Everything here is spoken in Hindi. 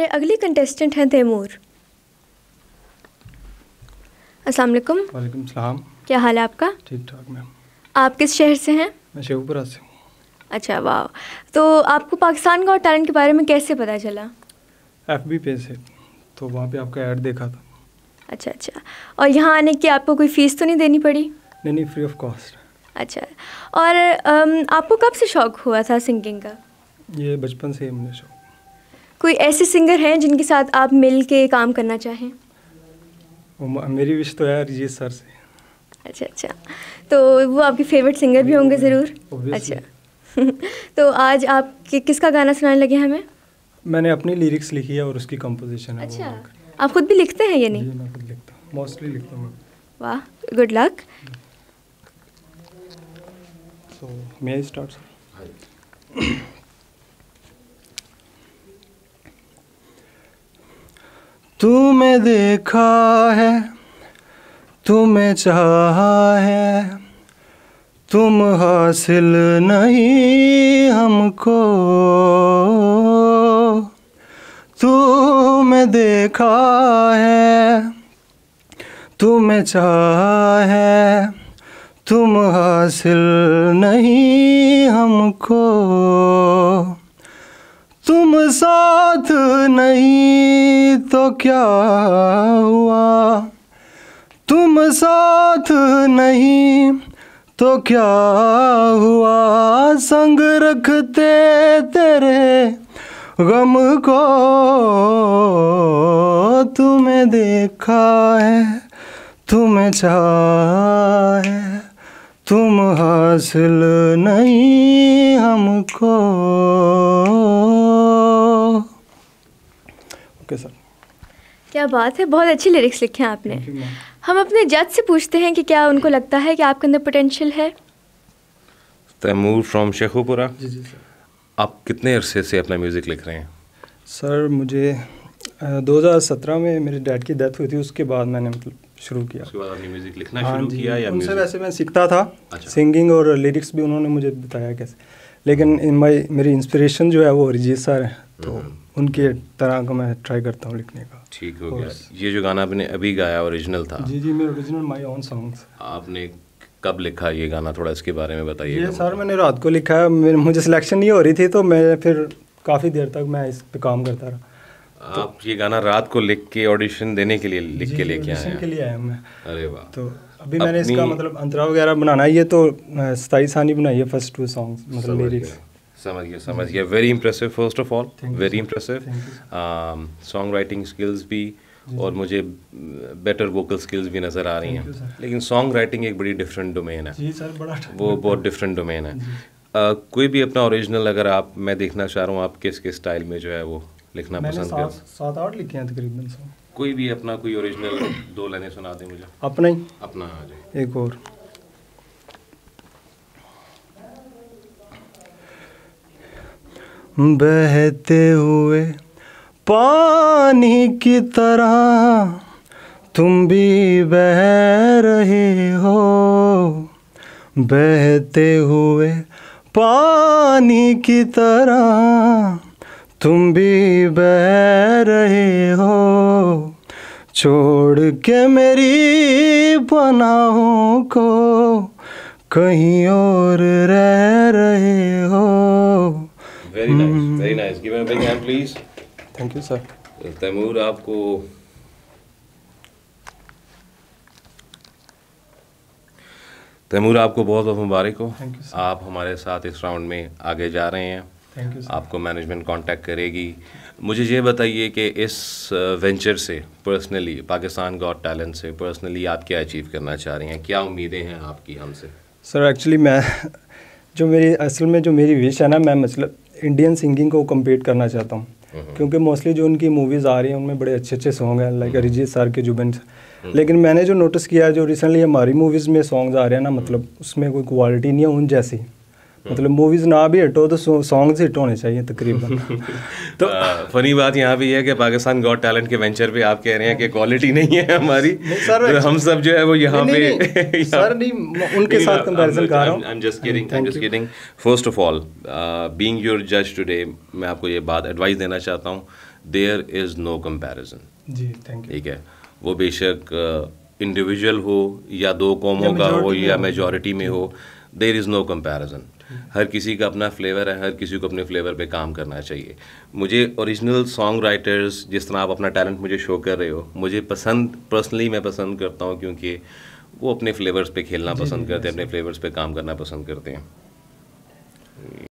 हमारे अगले कंटेस्टेंट हैं तैमूर अस्सलाम वालेकुम सलाम क्या हाल है आपका ठीक ठाक मैम आप किस शहर से हैं मैं शेखपुरा से हूँ अच्छा वाह तो आपको पाकिस्तान का और टैलेंट के बारे में कैसे पता चला एफ बी पे से तो वहाँ पे आपका ऐड देखा था अच्छा अच्छा और यहाँ आने की आपको कोई फ़ीस तो नहीं देनी पड़ी नहीं नहीं फ्री ऑफ कॉस्ट अच्छा और आपको कब से शौक़ हुआ था सिंगिंग का ये बचपन से ही मुझे शौक कोई ऐसे सिंगर हैं जिनके साथ आप मिल के काम करना चाहें मेरी विश तो है अरिजीत सर से अच्छा अच्छा तो वो आपके फेवरेट सिंगर भी होंगे ज़रूर अच्छा तो आज आप कि, किसका गाना सुनाने लगे हैं हमें मैंने अपनी लिरिक्स लिखी है और उसकी कंपोजिशन है अच्छा आप खुद भी लिखते हैं या नहीं मैं खुद लिखता हूँ मोस्टली लिखता हूँ वाह good luck so may start तुम्हें देखा है तुम्हें चाहा है तुम हासिल नहीं हमको तुम्हें देखा है तुम्हें चाहा है तुम हासिल नहीं हमको तुम साथ नहीं तो क्या हुआ तुम साथ नहीं तो क्या हुआ संग रखते तेरे गम को तुम्हें देखा है तुम्हें चाह है तुम हासिल नहीं हमको ओके सर क्या बात है बहुत अच्छी लिरिक्स लिखे हैं आपने हम अपने जज से पूछते हैं कि क्या उनको लगता है कि आपके अंदर पोटेंशियल है तैमूर फ्रॉम शेखोपुरा जी जी सर आप कितने अरसे से अपना म्यूज़िक लिख रहे हैं सर मुझे 2017 में मेरे डैड की डेथ हुई थी उसके बाद मैंने मतलब शुरू किया उसके बाद आपने म्यूज़िक लिखना हाँ शुरू किया या उनसे वैसे मैं सीखता था अच्छा। सिंगिंग और लिरिक्स भी उन्होंने मुझे बताया कैसे लेकिन इन माई मेरी इंस्पिरेशन जो है वो अरिजीत सर है तो हम्म। उनके तरह का मैं ट्राई करता हूँ लिखने का ठीक हो गया ये जो गाना आपने अभी गाया ओरिजिनल था जी जी मेरा ओरिजिनल माय ओन सॉन्ग आपने कब लिखा ये गाना थोड़ा इसके बारे में बताइए ये सर मैंने रात को लिखा है मुझे सिलेक्शन नहीं हो रही थी तो मैं फिर काफ़ी देर तक मैं इस पे काम करता रहा तो आप तो, ये गाना रात को लिख के ऑडिशन देने के लिए लिख के लेके आए के लिए आया मैं अरे वाह तो अभी मैंने इसका मतलब अंतरा वगैरह बनाना है ये तो सताई सानी बनाई है फर्स्ट टू सॉन्ग्स मतलब लिरिक्स समझ गया समझ गया very impressive first of all very impressive song writing skills भी और मुझे बेटर वोकल स्किल्स भी नज़र आ रही हैं लेकिन सॉन्ग राइटिंग एक बड़ी डिफरेंट डोमेन है जी सर बड़ा वो बहुत डिफरेंट डोमेन है uh, कोई भी अपना ओरिजिनल अगर आप मैं देखना चाह रहा हूँ आप किस किस स्टाइल में जो है वो लिखना पसंद कर सात आठ लिखे हैं तकरीबन कोई भी अपना कोई ओरिजिनल दो लाइने सुना दें मुझे अपना ही अपना हाँ एक और बहते हुए पानी की तरह तुम भी बह रहे हो बहते हुए पानी की तरह तुम भी बह रहे हो छोड़ के मेरी बनाओ को कहीं और रह very nice very nice give me a big hand please thank you sir Taimur आपको तैमूर आपको बहुत बहुत मुबारक हो आप हमारे साथ इस राउंड में आगे जा रहे हैं you, आपको मैनेजमेंट कांटेक्ट करेगी मुझे ये बताइए कि इस वेंचर uh, से पर्सनली पाकिस्तान गॉड टैलेंट से पर्सनली आप क्या अचीव करना चाह रही हैं क्या उम्मीदें हैं आपकी हमसे सर एक्चुअली मैं जो मेरी असल में जो मेरी विश है ना मैं मतलब इंडियन सिंगिंग को कम्पीट करना चाहता हूँ हम्म। क्योंकि मोस्टली जो उनकी मूवीज़ आ रही हैं उनमें बड़े अच्छे अच्छे सॉन्ग हैं लाइक अरिजीत सर के जुबिन हम्म। लेकिन मैंने जो नोटिस किया है जो रिसेंटली हमारी मूवीज़ में सॉन्ग्स आ रहे हैं ना मतलब उसमें कोई क्वालिटी नहीं है उन जैसी मतलब मूवीज ना भी हिट हो तो सॉन्ग्स हिट होने चाहिए तकरीबन तो फनी बात यहाँ भी है कि पाकिस्तान गॉड टैलेंट के वेंचर पे आप कह रहे हैं कि क्वालिटी नहीं है हमारी सर तो हम सब जो है वो यहाँ पे सर नहीं उनके साथ कंपैरिजन कर रहा I am just kidding I am just kidding first of all being your जज टुडे मैं आपको ये बात एडवाइस देना चाहता हूँ देयर इज नो कंपैरिजन जी थैंक यू ठीक है वो बेशक इंडिविजुअल uh, हो या दो कौमों का हो या मेजोरिटी में हो देर इज़ नो कंपैरिजन हर किसी का अपना फ्लेवर है हर किसी को अपने फ्लेवर पे काम करना चाहिए मुझे ओरिजिनल सॉन्ग राइटर्स जिस तरह आप अपना टैलेंट मुझे शो कर रहे हो मुझे पसंद पर्सनली मैं पसंद करता हूँ क्योंकि वो अपने फ्लेवर्स पे खेलना पसंद करते हैं अपने फ्लेवर्स पे काम करना पसंद करते हैं